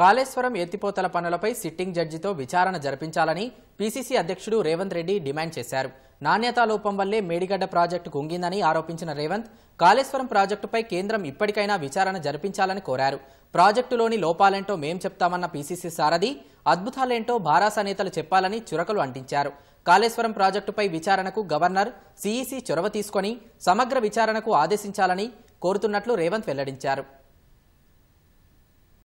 కాళేశ్వరం ఎత్తిపోతల పనులపై సిట్టింగ్ జడ్జితో విచారణ జరిపించాలని పీసీసీ అధ్యక్షుడు రేవంత్ రెడ్డి డిమాండ్ చేశారు నాణ్యతా లోపం వల్లే మేడిగడ్డ ప్రాజెక్టు కుంగిందని ఆరోపించిన రేవంత్ కాళేశ్వరం ప్రాజెక్టుపై కేంద్రం ఇప్పటికైనా విచారణ జరిపించాలని కోరారు ప్రాజెక్టులోని లోపాలేంటో మేం చెప్తామన్న పీసీసీ సారథి అద్భుతాలేంటో భారాస నేతలు చెప్పాలని చురకలు అంటించారు కాళేశ్వరం ప్రాజెక్టుపై విచారణకు గవర్నర్ సీఈసీ చొరవ తీసుకొని సమగ్ర విచారణకు ఆదేశించాలని కోరుతున్నట్లు రేవంత్ వెల్లడించారు